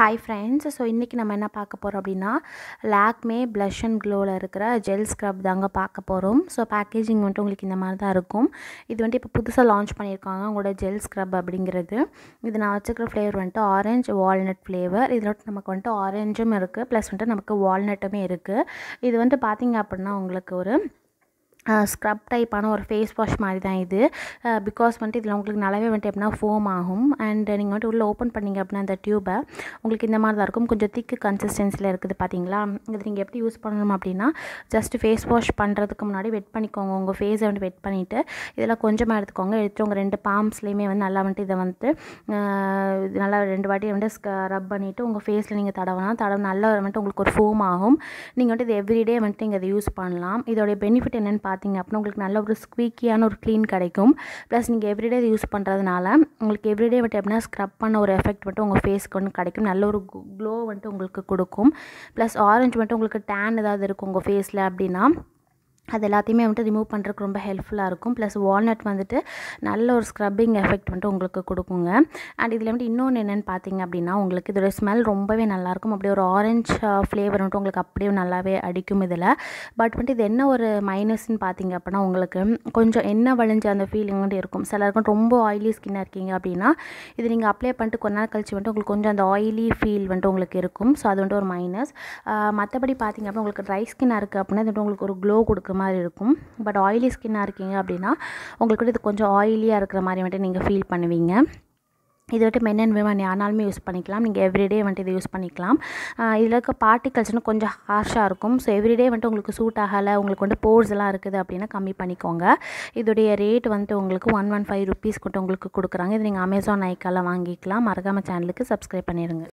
hi friends so இன்றைக்கி நம்ம என்ன பார்க்க போகிறோம் அப்படின்னா லாக்மே ப்ளஷ் அண்ட் க்ளோவில் இருக்கிற ஜெல் ஸ்க்ரப் தாங்க பார்க்க போகிறோம் ஸோ பேக்கேஜிங் வந்துட்டு உங்களுக்கு இந்த மாதிரி தான் இருக்கும் இது வந்துட்டு இப்போ புதுசாக லான்ச் பண்ணியிருக்காங்க உங்களோட ஜெல் ஸ்க்ரப் அப்படிங்கிறது இது நான் வச்சுக்கிற ஃப்ளேவர் வந்துட்டு ஆரஞ்சு வால்நட் ஃப்ளேவர் இதில் நமக்கு வந்துட்டு ஆரஞ்சும் இருக்குது ப்ளஸ் வந்துட்டு நமக்கு வால்நட்டுமே இருக்குது இது வந்துட்டு பார்த்திங்க அப்படின்னா உங்களுக்கு ஒரு ஸ்க்ரப் டைப்பான ஒரு ஃபேஸ் வாஷ் மாதிரி தான் இது பிகாஸ் வந்துட்டு இதில் உங்களுக்கு நல்லாவே வந்துட்டு எப்படின்னா ஃபோம் ஆகும் அண்ட் நீங்கள் வந்துட்டு உள்ளே ஓப்பன் பண்ணிங்க அப்படின்னா அந்த டியூபை உங்களுக்கு இந்த மாதிரி தான் இருக்கும் கொஞ்சம் திக்கு கன்சிஸ்டன்சியில் இருக்குது பார்த்தீங்களா இது நீங்கள் எப்படி யூஸ் பண்ணணும் அப்படின்னா ஜஸ்ட் ஃபேஸ் வாஷ் பண்ணுறதுக்கு முன்னாடி வெட் பண்ணிக்கோங்க உங்கள் ஃபேஸை வந்துட்டு வெட் பண்ணிவிட்டு இதெல்லாம் கொஞ்சமாக எடுத்துக்கோங்க எடுத்து உங்கள் ரெண்டு பாம்ஸ்லேயுமே வந்து நல்லா வந்துட்டு இதை வந்துட்டு நல்லா ரெண்டு வாட்டி வந்துட்டு ரப் பண்ணிவிட்டு உங்கள் ஃபேஸில் நீங்கள் தடவனா தடவை நல்லா வந்துட்டு உங்களுக்கு ஒரு ஃபோம் ஆகும் நீங்கள் வந்துட்டு இது எவ்ரிடே வந்துட்டு நீங்கள் இதை யூஸ் பண்ணலாம் இதோடைய பெனிஃபிட் என்னென்னு பார்த்தீங்க அப்படின்னா உங்களுக்கு நல்ல ஒரு ஸ்குவீக்கியான ஒரு க்ளீன் கிடைக்கும் ப்ளஸ் நீங்கள் எவ்ரிடே இது யூஸ் பண்ணுறதுனால உங்களுக்கு எவ்ரிடே வந்துட்டு எப்படின்னா ஸ்க்ரப் பண்ண ஒரு எஃபெக்ட் மட்டும் உங்கள் ஃபேஸ்க்கு வந்து கிடைக்கும் நல்ல ஒரு க்ளோ வந்துட்டு உங்களுக்கு கொடுக்கும் ப்ளஸ் ஆரஞ்சு வந்துட்டு உங்களுக்கு டேன் ஏதாவது இருக்கும் உங்கள் ஃபேஸில் அப்படின்னா அது எல்லாத்தையுமே வந்துட்டு ரிமூவ் பண்ணுறதுக்கு ரொம்ப ஹெல்ப்ஃபுல்லாக இருக்கும் ப்ளஸ் வால்நட் வந்துட்டு நல்ல ஒரு ஸ்க்ரப்பிங் எஃபெக்ட் வந்துட்டு உங்களுக்கு கொடுக்குங்க அண்ட் இதில் வந்துட்டு இன்னொன்று என்னென்னு பார்த்தீங்க அப்படின்னா உங்களுக்கு இதோட ஸ்மெல் ரொம்பவே நல்லாயிருக்கும் அப்படியே ஒரு ஆரஞ்சு ஃப்ளேவர் வந்துட்டு உங்களுக்கு அப்படியே நல்லாவே அடிக்கும் இதில் பட் வந்துட்டு இது என்ன ஒரு மைனஸ்ன்னு பார்த்தீங்க அப்படின்னா உங்களுக்கு கொஞ்சம் என்ன வழிஞ்ச அந்த ஃபீலிங் வந்துட்டு இருக்கும் சிலருக்கும் ரொம்ப ஆயிலி ஸ்கின்னாக இருக்கீங்க அப்படின்னா இது நீங்கள் அப்ளை பண்ணிட்டு கொஞ்ச நாள் கழிச்சு வந்துட்டு உங்களுக்கு கொஞ்சம் அந்த ஆயிலி ஃபீல் வந்துட்டு உங்களுக்கு இருக்கும் ஸோ அது வந்துட்டு ஒரு மைனஸ் மற்றபடி பார்த்தீங்க அப்படின்னா உங்களுக்கு ட்ரை ஸ்கின்னாக இருக்குது அப்படின்னா இது வந்துட்டு உங்களுக்கு ஒரு க்ளோ கொடுக்கும் மாதிரி இருக்கும் பட் ஆயிலி ஸ்கின்னாக இருக்கீங்க அப்படின்னா உங்களுக்கு இது கொஞ்சம் ஆயிலியாக இருக்கிற மாதிரி வந்துட்டு நீங்கள் ஃபீல் பண்ணுவீங்க இது வந்துட்டு மென் அண்ட் விமன் யானாலுமே யூஸ் பண்ணிக்கலாம் நீங்கள் எவ்ரிடே வந்துட்டு இதை யூஸ் பண்ணிக்கலாம் இதில் இருக்க பார்ட்டிகல்ஸ்னு கொஞ்சம் ஹார்ஷாக இருக்கும் ஸோ எவ்ரிடே வந்துட்டு உங்களுக்கு சூட் ஆகலை உங்களுக்கு வந்து போர்ஸ் எல்லாம் இருக்குது அப்படின்னா கம்மி பண்ணிக்கோங்க இதோடைய ரேட் வந்துட்டு உங்களுக்கு ஒன் ஒன் ஃபைவ் ருபீஸ் கொண்டு உங்களுக்கு கொடுக்குறாங்க இது நீங்கள் அமேசான் ஐக்கால் வாங்கிக்கலாம் மறக்காமல் சேனலுக்கு சப்ஸ்கிரைப் பண்ணிடுங்க